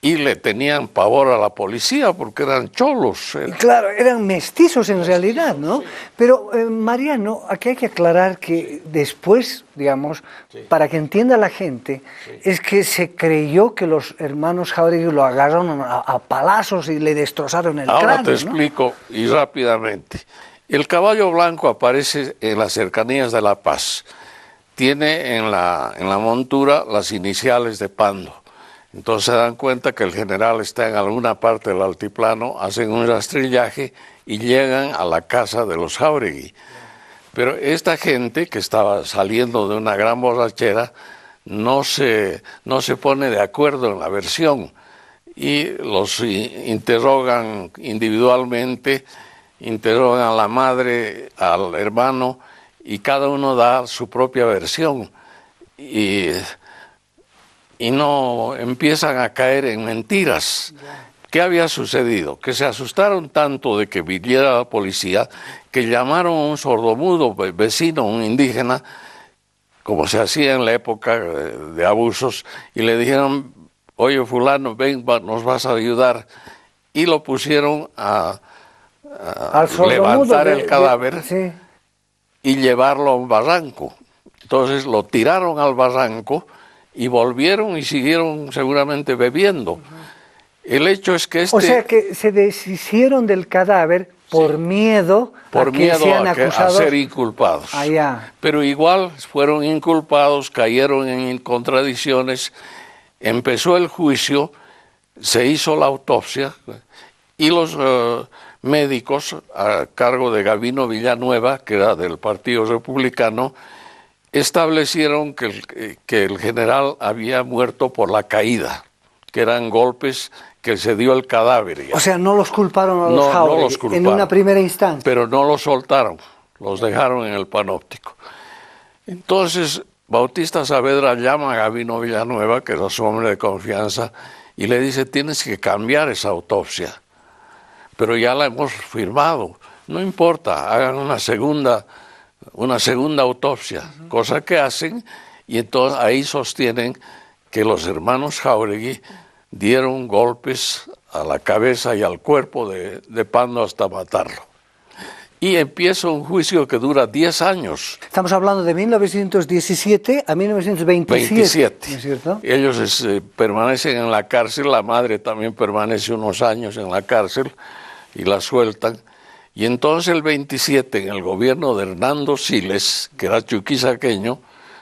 y le tenían pavor a la policía porque eran cholos. ¿eh? Claro, eran mestizos en realidad, ¿no? Pero, eh, Mariano, aquí hay que aclarar que después, digamos, para que entienda la gente, es que se creyó que los hermanos Jauregui lo agarraron a, palazos y le destrozaron el Ahora Ahora te explico, y rápidamente. El caballo blanco aparece en las cercanías de La Paz. Tiene en la montura las iniciales de Pando entonces se dan cuenta que el general está en alguna parte del altiplano, hacen un rastrillaje y llegan a la casa de los Jauregui. Pero esta gente que estaba saliendo de una gran borrachera no se, no se pone de acuerdo en la versión y los interrogan individualmente, interrogan a la madre, al hermano y cada uno da su propia versión. Y y no empiezan a caer en mentiras. ¿Qué había sucedido? Que se asustaron tanto de que viniera la policía que llamaron a un sordomudo vecino, un indígena, como se hacía en la época eh, de, abusos, y le dijeron, oye fulano, ven, nos vas a ayudar. Y lo pusieron a, levantar el cadáver. y llevarlo a un barranco. Entonces lo tiraron al barranco y volvieron y siguieron seguramente bebiendo. El hecho es que este... O sea que se deshicieron del cadáver por miedo por a a, ser inculpados. Allá. Ah, Pero igual fueron inculpados, cayeron en contradicciones, empezó el juicio, se hizo la autopsia y los eh, médicos a cargo de Gabino Villanueva, que era del Partido Republicano, establecieron que el, eh, que el general había muerto por la caída, que eran golpes que se dio el cadáver. O sea, no los culparon a los en una primera instancia. Pero no los soltaron, los dejaron en el panóptico. Entonces, Bautista Saavedra llama a Gabino Villanueva, que era su hombre de confianza, y le dice, tienes que cambiar esa autopsia. Pero ya la hemos firmado. No importa, hagan una segunda una segunda autopsia, cosa que hacen y entonces ahí sostienen que los hermanos Jauregui dieron golpes a la cabeza y al cuerpo de, de Pando hasta matarlo. Y empieza un juicio que dura 10 años. Estamos hablando de 1917 a 1927. Ellos eh, permanecen en la cárcel, la madre también permanece unos años en la cárcel y la sueltan. Y entonces el 27, en el gobierno de Hernando Siles, que era chuquisaqueño,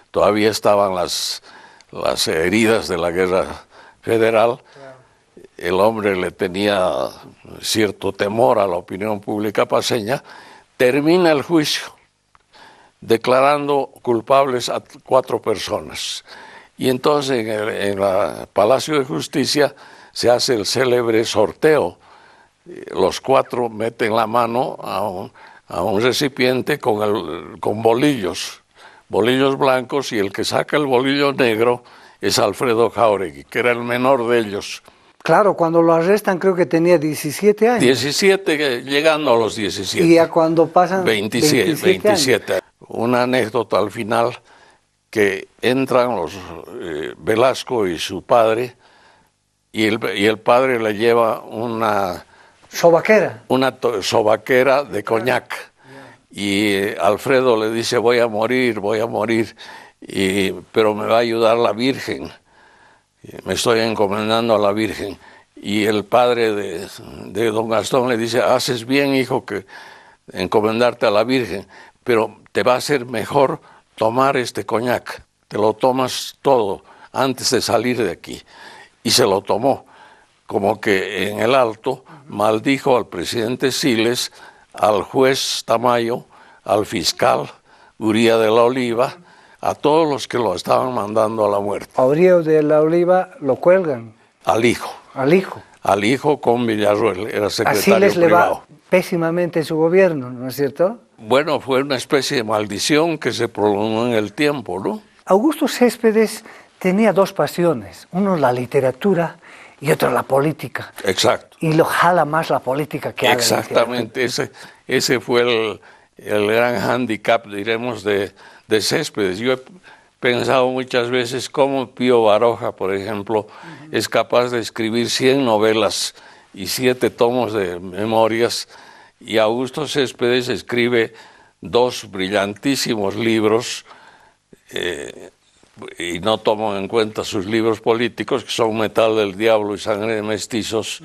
todavía estaban las, las heridas de la guerra federal, el hombre le tenía cierto temor a la opinión pública paseña, termina el juicio declarando culpables a cuatro personas. Y entonces en el Palacio de Justicia se hace el célebre sorteo los cuatro meten la mano a un, recipiente con, el, con bolillos, bolillos blancos, y el que saca el bolillo negro es Alfredo Jauregui, que era el menor de ellos. Claro, cuando lo arrestan creo que tenía 17 años. 17, eh, llegando a los 17. Y a cuando pasan 27, 27, Una anécdota al final que entran los eh, Velasco y su padre y el padre le lleva una Sobaquera. Una sobaquera de coñac. Y Alfredo le dice, voy a morir, voy a morir, y, pero me va a ayudar la Virgen. Me estoy encomendando a la Virgen. Y el padre de, don Gastón le dice, haces bien, hijo, que encomendarte a la Virgen, pero te va a ser mejor tomar este coñac. Te lo tomas todo antes de salir de aquí. Y se lo tomó como que en el alto maldijo al presidente Siles, al juez Tamayo, al fiscal Uría de la Oliva, a todos los que lo estaban mandando a la muerte. A Uría de la Oliva lo cuelgan. Al hijo. Al hijo. Al hijo con Villarroel, era secretario Así les le va pésimamente su gobierno, ¿no es cierto? Bueno, fue una especie de maldición que se prolongó en el tiempo, ¿no? Augusto Céspedes tenía dos pasiones, uno la literatura y otra la política. Exacto. Y lo jala más la política que Exactamente, ese, ese fue el, el gran hándicap, diremos, de, de Céspedes. Yo he pensado muchas veces cómo Pío Baroja, por ejemplo, es capaz de escribir 100 novelas y 7 tomos de memorias, y Augusto Céspedes escribe dos brillantísimos libros. Eh, y no toman en cuenta sus libros políticos, que son Metal del Diablo y Sangre de Mestizos,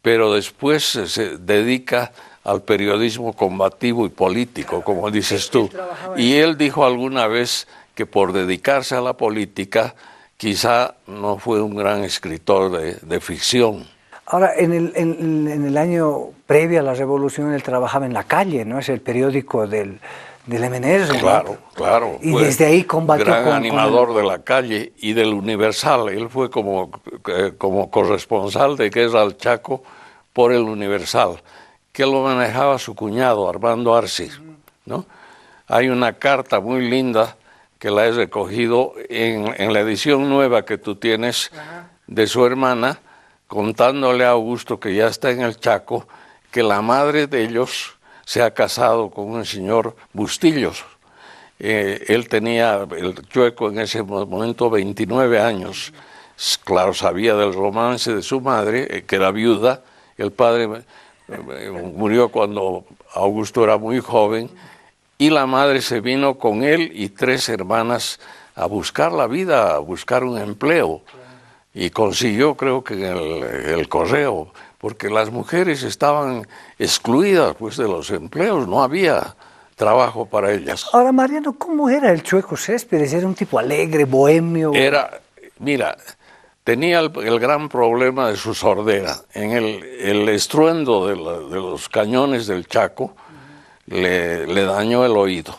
pero después se dedica al periodismo combativo y político, como dices tú. Y él dijo alguna vez que por dedicarse a la política quizá no fue un gran escritor de, ficción. Ahora, en el, en el año previo a la revolución él trabajaba en la calle, ¿no? Es el periódico del, del MNR, Claro, claro. Y desde ahí combatió gran animador de la calle y del Universal. Él fue como, eh, como corresponsal de que es al Chaco por el Universal, que lo manejaba su cuñado Armando Arcis, ¿no? Hay una carta muy linda que la he recogido en, la edición nueva que tú tienes de su hermana, contándole a Augusto que ya está en el Chaco, que la madre de ellos se ha casado con un señor Bustillos. Eh, él tenía el chueco en ese momento 29 años. Claro, sabía del romance de su madre, eh, que era viuda. El padre eh, murió cuando Augusto era muy joven. Y la madre se vino con él y tres hermanas a buscar la vida, a buscar un empleo. Y consiguió, creo que en el correo, porque las mujeres estaban excluidas pues, de los empleos, no había trabajo para ellas. Ahora, Mariano, ¿cómo era el Chueco Céspedes? ¿Era un tipo alegre, bohemio? Era, mira, tenía el, gran problema de su sordera. En el, estruendo de, los cañones del Chaco le, le dañó el oído.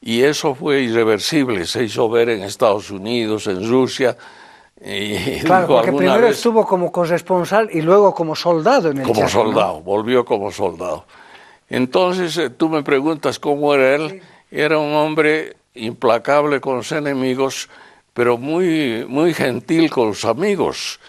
Y eso fue irreversible, se hizo ver en Estados Unidos, en Rusia, y eh, (laughs) claro, porque primero estuvo como corresponsal y luego como soldado Como soldado, volvió como soldado. Entonces, eh, tú me preguntas cómo era él. Era un hombre implacable con los enemigos, pero muy, muy gentil con los amigos.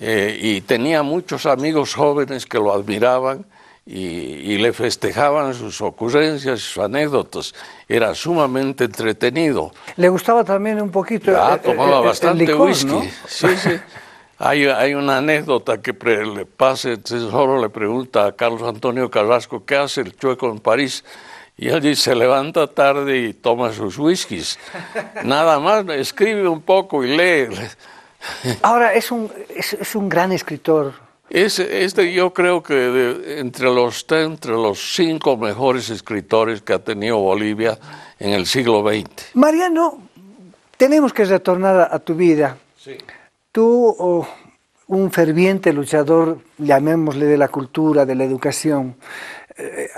Eh, y tenía muchos amigos jóvenes que lo admiraban y, le festejaban sus ocurrencias, sus anécdotas. Era sumamente entretenido. Le gustaba también un poquito. Ah, tomaba bastante whisky. Sí, sí. (laughs) Hay, hay, una anécdota que le pasa, el tesoro le pregunta a Carlos Antonio Carrasco qué hace el chueco en París. Y él dice, se levanta tarde y toma sus whiskys. Nada más, escribe un poco y lee. Ahora, es un, es un gran escritor, es, este yo creo que entre los entre los cinco mejores escritores que ha tenido Bolivia en el siglo XX. Mariano, tenemos que retornar a, tu vida. Sí. Tú, oh, un ferviente luchador, llamémosle de la cultura, de la educación, eh,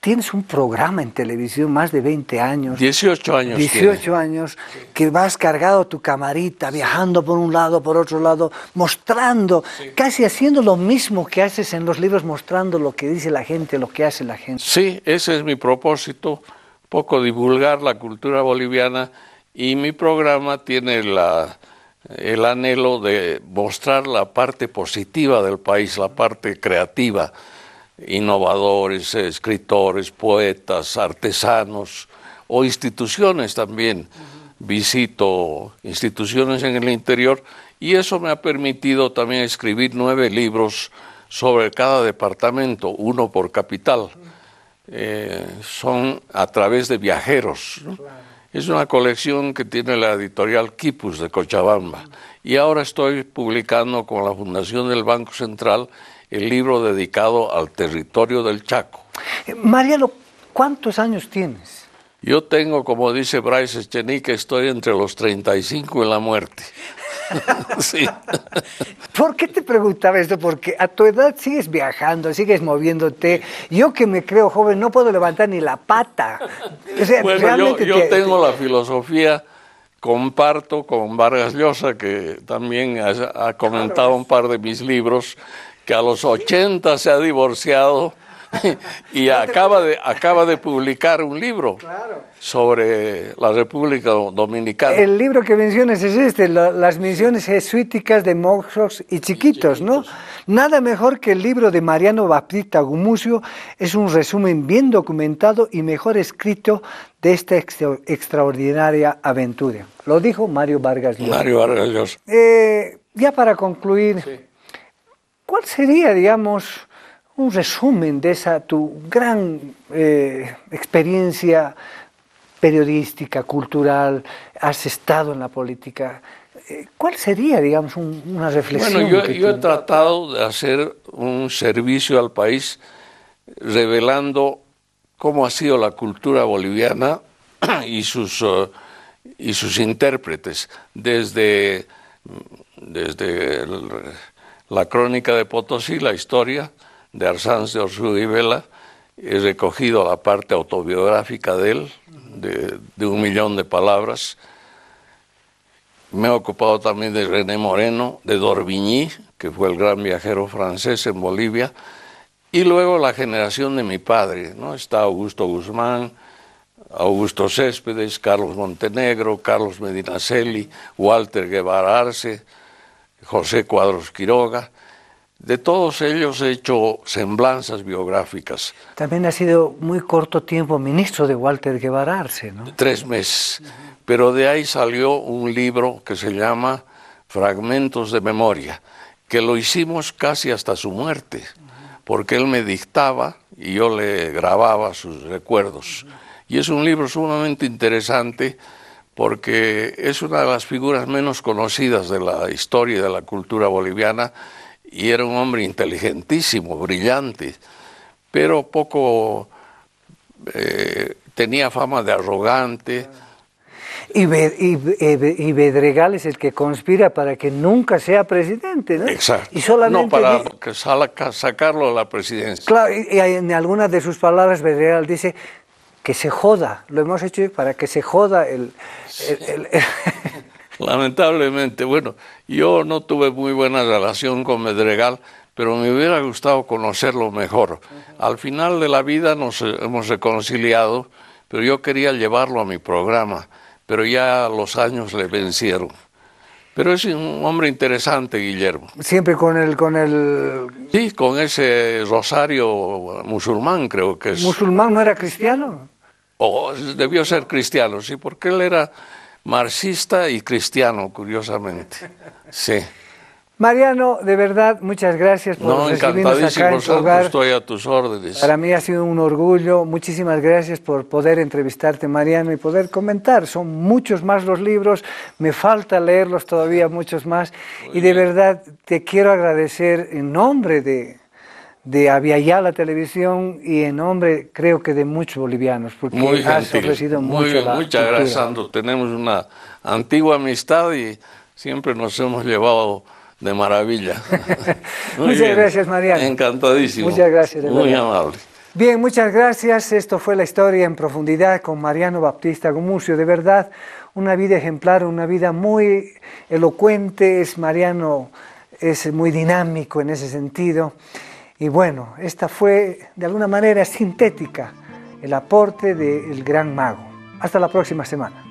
tienes un programa en televisión más de 20 años. 18 años. 18 años, que vas cargado tu camarita, viajando por un lado, por otro lado, mostrando, casi haciendo lo mismo que haces en los libros, mostrando lo que dice la gente, lo que hace la gente. Sí, ese es mi propósito, poco divulgar la cultura boliviana y mi programa tiene el anhelo de mostrar la parte positiva del país, la parte creativa innovadores, escritores, poetas, artesanos o instituciones también. Visito instituciones en el interior y eso me ha permitido también escribir nueve libros sobre cada departamento, uno por capital. Eh, son a través de viajeros. Es una colección que tiene la editorial Quipus de Cochabamba. Y ahora estoy publicando con la Fundación del Banco Central el libro dedicado al territorio del Chaco. Eh, Mariano, ¿cuántos años tienes? Yo tengo, como dice Bryce Echenique, estoy entre los 35 y la muerte. (laughs) ¿Por qué te preguntaba esto? Porque a tu edad sigues viajando, sigues moviéndote. Yo que me creo joven no puedo levantar ni la pata. bueno, yo, tengo la filosofía, comparto con Vargas Llosa, que también ha, comentado un par de mis libros que a los 80 se ha divorciado y acaba de, acaba de publicar un libro sobre la República Dominicana. El libro que mencionas es este, Las misiones jesuíticas de monstruos y chiquitos, ¿no? Nada mejor que el libro de Mariano Baptista Gumucio, es un resumen bien documentado y mejor escrito de esta extraordinaria aventura. Lo dijo Mario Vargas Llosa. Mario Vargas Llosa. Eh, ya para concluir... ¿Cuál sería, digamos, un resumen de esa tu gran eh, experiencia periodística, cultural? Has estado en la política. Eh, ¿Cuál sería, digamos, una reflexión? Bueno, yo, he tratado de hacer un servicio al país revelando cómo ha sido la cultura boliviana (clears throat) y sus, eh, y sus intérpretes, desde, desde el, la crónica de Potosí, la historia de Arsanz de Orsú Vela, he recogido la parte autobiográfica de él, de, un millón de palabras. Me he ocupado también de René Moreno, de Dorvigny, que fue el gran viajero francés en Bolivia, y luego la generación de mi padre, ¿no? Está Augusto Guzmán, Augusto Céspedes, Carlos Montenegro, Carlos Medinaceli, Walter Guevara Arce, José Cuadros Quiroga. De todos ellos he hecho semblanzas biográficas. También ha sido muy corto tiempo ministro de Walter Guevara Arce, ¿no? Tres meses. Pero de ahí salió un libro que se llama Fragmentos de Memoria, que lo hicimos casi hasta su muerte, porque él me dictaba y yo le grababa sus recuerdos. Y es un libro sumamente interesante porque es una de las figuras menos conocidas de la historia y de la cultura boliviana y era un hombre inteligentísimo, brillante, pero poco eh, tenía fama de arrogante. Eh, y, Bedregal es el que conspira para que nunca sea presidente, ¿no? Exacto. Y solamente no, para sacarlo de la presidencia. Claro, y, en algunas de sus palabras Bedregal dice que se joda, lo hemos hecho para que se joda el, (laughs) Lamentablemente, bueno, yo no tuve muy buena relación con Medregal, pero me hubiera gustado conocerlo mejor. Al final de la vida nos hemos reconciliado, pero yo quería llevarlo a mi programa, pero ya los años le vencieron. Pero es un hombre interesante, Guillermo. Siempre con el, con el. Sí, con ese rosario musulmán, creo que es. Musulmán no era cristiano o debió ser cristiano, sí, porque él era marxista y cristiano, curiosamente. Sí. Mariano, de verdad, muchas gracias por recibirnos acá en tu hogar. Estoy a tus órdenes. Para mí ha sido un orgullo. Muchísimas gracias por poder entrevistarte, Mariano, y poder comentar. Son muchos más los libros. Me falta leerlos todavía, muchos más. y de verdad, te quiero agradecer en nombre de de ya la televisión y en nombre creo que de muchos bolivianos, porque muy has muy, mucho. muchas gracias, Tenemos una antigua amistad y siempre nos hemos llevado de maravilla. (laughs) muchas gracias, Mariano. Encantadísimo. Muchas gracias. muy amable. Bien, muchas gracias. Esto fue la historia en profundidad con Mariano Baptista Gumucio. De verdad, una vida ejemplar, una vida muy elocuente. Es Mariano, es muy dinámico en ese sentido. Y bueno, esta fue de alguna manera sintética el aporte del gran mago. Hasta la próxima semana.